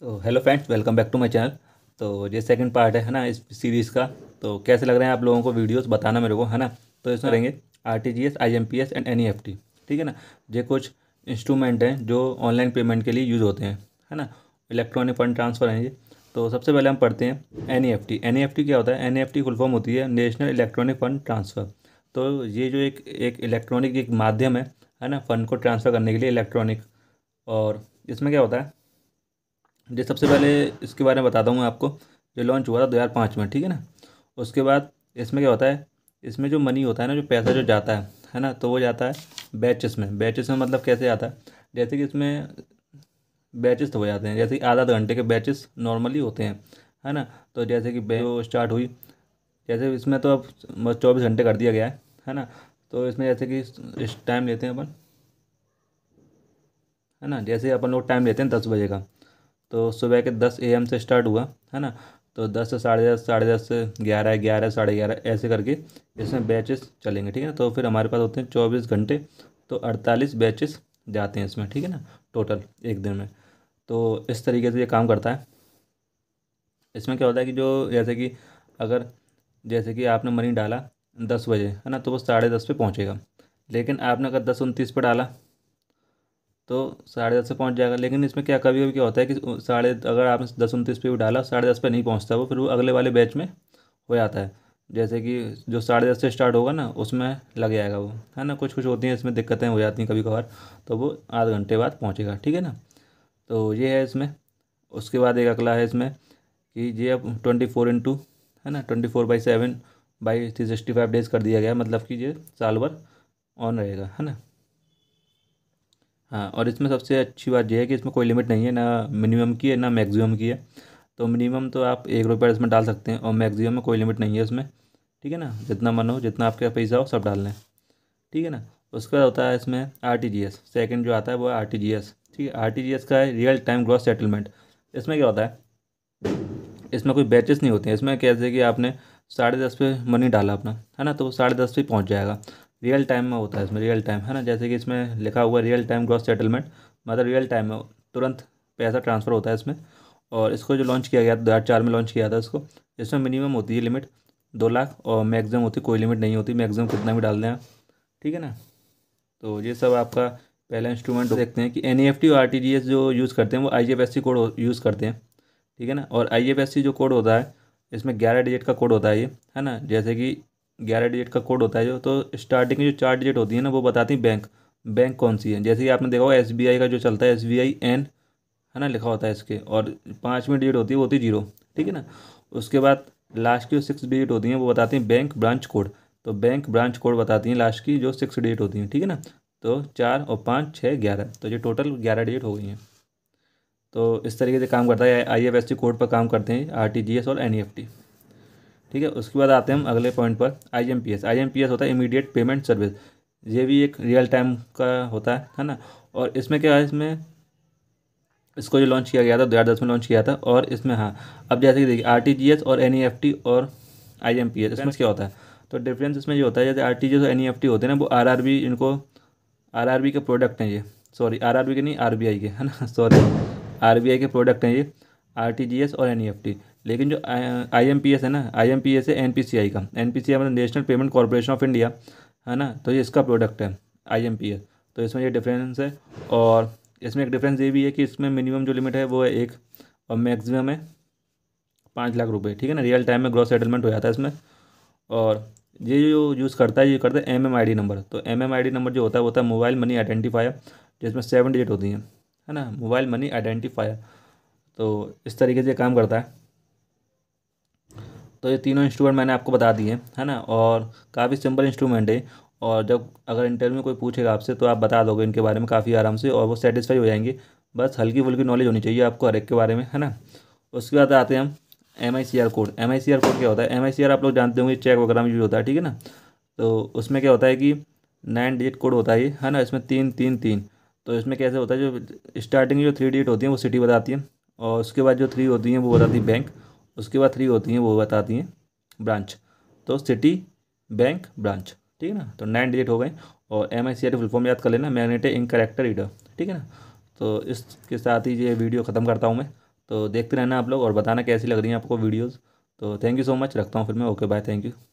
तो hello friends welcome back to my channel तो ये सेकंड पार्ट है ना इस सीरीज़ का तो कैसे लग रहे हैं आप लोगों को वीडियोस बताना मेरे को है ना तो इसमें हाँ। रहेंगे R T G S I M P S and N E F T ठीक है ना ये कुछ इंस्ट्रूमेंट हैं जो ऑनलाइन पेमेंट के लिए यूज़ होते हैं है ना इलेक्ट्रॉनिक फंड ट्रांसफ़र हैं ये तो सबसे पहले हम पढ़ते हैं N E F T N E F T क्या होता है N E F T full form होती है नेशनल इलेक्ट्रॉनिक फ़ंड ट्रांसफ़र तो ये जो एक एक इलेक्ट्रॉनिक एक माध्यम है है ना फ़ंड को ट्रांसफ़र करने के लिए इलेक्ट्रॉनिक और इसमें क्या होता है ये सबसे पहले इसके बारे में बताता हूँ मैं आपको जो लॉन्च हुआ था दो हज़ार पाँच में ठीक है ना उसके बाद इसमें क्या होता है इसमें जो मनी होता है ना जो पैसा जो जाता है है ना तो वो जाता है बैचेस में बैचेस में मतलब कैसे जाता है जैसे कि इसमें बैचेस तो हो जाते हैं जैसे आधा आधा घंटे के बैचेस नॉर्मली होते हैं है ना तो जैसे कि वो स्टार्ट हुई जैसे इसमें तो अब चौबीस घंटे कर दिया गया है है ना तो इसमें जैसे कि इस टाइम लेते हैं अपन है ना जैसे अपन लोग टाइम लेते हैं दस बजे का तो सुबह के दस ए से स्टार्ट हुआ है ना तो दस से साढ़े दस साढ़े दस से ग्यारह ग्यारह साढ़े ग्यारह ऐसे करके इसमें बैचेस चलेंगे ठीक है तो फिर हमारे पास होते हैं चौबीस घंटे तो अड़तालीस बैचेस जाते हैं इसमें ठीक है ना टोटल एक दिन में तो इस तरीके से ये काम करता है इसमें क्या होता है कि जो जैसे कि अगर जैसे कि आपने मनी डाला दस बजे है ना तो वो साढ़े दस पे पहुँचेगा लेकिन आपने अगर दस उनतीस पर डाला तो साढ़े दस से पहुंच जाएगा लेकिन इसमें क्या कभी कभी क्या होता है कि साढ़े अगर आपने दस उनतीस पे भी डाला साढ़े दस पे नहीं पहुंचता वो फिर वो अगले वाले बैच में हो जाता है जैसे कि जो साढ़े दस से स्टार्ट होगा ना उसमें लग जाएगा वो है ना कुछ कुछ होती हैं इसमें दिक्कतें हो जाती हैं कभी कभार तो वो आध घंटे बाद पहुँचेगा ठीक है ना तो ये है इसमें उसके बाद एक अगला है इसमें कि ये अब ट्वेंटी फोर इंटू है ना twenty four by seven by three sixty five days कर दिया गया मतलब कि ये साल भर ऑन रहेगा है ना हाँ और इसमें सबसे अच्छी बात यह है कि इसमें कोई लिमिट नहीं है ना मिनिमम की है ना मैक्सिमम की है तो मिनिमम तो आप एक रुपये इसमें डाल सकते हैं और मैक्सिमम में कोई लिमिट नहीं है उसमें ठीक है ना जितना मन हो जितना आपके पैसा हो सब डाल लें ठीक है ना उसके बाद होता है इसमें R T G S second जो आता है वो आर टी जी एस ठीक है आर टी जी एस का है रियल टाइम ग्रॉस सेटलमेंट इसमें क्या होता है इसमें कोई बैचेस नहीं होते हैं इसमें कैसे कि आपने साढ़े दस पे मनी डाला अपना है ना तो वो साढ़े दस पे पहुंच जाएगा रियल टाइम में होता है इसमें रियल टाइम है ना जैसे कि इसमें लिखा हुआ है रियल टाइम ग्रॉस सेटलमेंट मतलब रियल टाइम में तुरंत पैसा ट्रांसफ़र होता है इसमें और इसको जो लॉन्च किया गया था दो हज़ार चार में लॉन्च किया था इसको इसमें मिनिमम होती है लिमिट दो लाख और मैक्सिमम होती कोई लिमिट नहीं होती मैक्सिमम कितना भी डाल दें आप ठीक है ना तो ये सब आपका पहला इंस्ट्रूमेंट देखते हैं कि एन ई e और आर जो यूज़ करते हैं वो आई कोड यूज़ करते हैं ठीक है ना और आई जो कोड होता है इसमें ग्यारह डिजिट का कोड होता है ये है ना जैसे कि ग्यारह डिजिट का कोड होता है जो तो स्टार्टिंग जो चार डिजिट होती है ना वो बताती है बैंक बैंक कौन सी है जैसे कि आपने देखा होगा एस का जो चलता है एस एन है ना लिखा होता है इसके और पाँचवीं डिजिट होती है वो होती है जीरो ठीक है ना उसके बाद लास्ट की जो सिक्स डिजिट होती हैं वो बताती हैं बैंक ब्रांच कोड तो बैंक ब्रांच कोड बताती हैं लास्ट की जो सिक्स डिजिट होती हैं ठीक है ना तो चार और पाँच छः ग्यारह तो ये टोटल ग्यारह डिजिट हो गई हैं तो इस तरीके से काम करता है I F S C code पर काम करते हैं आर टी जी एस और एन ई एफ टी ठीक है उसके बाद आते हैं हम अगले पॉइंट पर I M P S I M P S होता है इमीडिएट पेमेंट सर्विस ये भी एक रियल टाइम का होता है है ना और इसमें क्या है इसमें इसको जो लॉन्च किया गया था दो हज़ार दस में लॉन्च किया था और इसमें हाँ अब जैसे कि देखिए आर टी जी एस और एन ई एफ टी और आई एम पी एस इसमें क्या होता है तो डिफरेंस इसमें ये होता है जैसे आर टी जी एस और एन ई एफ टी होते हैं ना वो आर आर बी इनको आर आर बी के प्रोडक्ट हैं ये सॉरी आर आर बी के नहीं आर बी आई के है ना सॉरी आर बी आई के प्रोडक्ट हैं ये आर टी जी एस और एन ई एफ टी लेकिन जो आई एम पी एस है ना आई एम पी एस है एन पी सी आई का एन पी सी आई मतलब national payment corporation of India है ना तो ये इसका प्रोडक्ट है आई एम पी एस तो इसमें ये डिफरेंस है और इसमें एक डिफरेंस ये भी है कि इसमें मिनिमम जो लिमिट है वो है एक और मैक्सिमम है पाँच लाख रुपये ठीक है ना रियल टाइम में ग्रॉस सेटलमेंट हो जाता है इसमें और ये जो यूज़ करता है ये करता है M M I D number तो M M I D number जो होता है वो होता है मोबाइल मनी आइडेंटिफायर जिसमें सेवन डिजिट होती हैं है ना मोबाइल मनी आइडेंटिफायर तो इस तरीके से काम करता है तो ये तीनों इंस्ट्रूमेंट मैंने आपको बता दिए है ना और काफ़ी सिंपल इंस्ट्रूमेंट है और जब अगर इंटरव्यू में कोई पूछेगा आपसे तो आप बता दोगे इनके बारे में काफ़ी आराम से और वो सेटिस्फाई हो जाएंगे बस हल्की फुल्की नॉलेज होनी चाहिए आपको हर एक के बारे में है ना उसके बाद आते हैं हम M I C R code M I C R code क्या होता है एम आई सी आर आप लोग जानते होंगे चेक वगैरह में यूज होता है ठीक है ना तो उसमें क्या होता है कि नाइन डिजिट कोड होता है है ना इसमें तीन तीन तीन तो इसमें कैसे होता है जो स्टार्टिंग जो थ्री डिजिट होती है वो सिटी बताती है और उसके बाद जो थ्री होती हैं वो बताती है बैंक उसके बाद थ्री होती हैं वो बताती हैं ब्रांच तो सिटी बैंक ब्रांच ठीक है ना तो नाइन डिजिट हो गए और M I C R full form याद कर लेना मैग्नेटिक इन करेक्टर रीडर ठीक है ना तो इसके साथ ही ये वीडियो ख़त्म करता हूँ मैं तो देखते रहना आप लोग और बताना कैसी लग रही है आपको वीडियोज़ तो थैंक यू सो मच रखता हूँ फिर मैं ओके बाय थैंक यू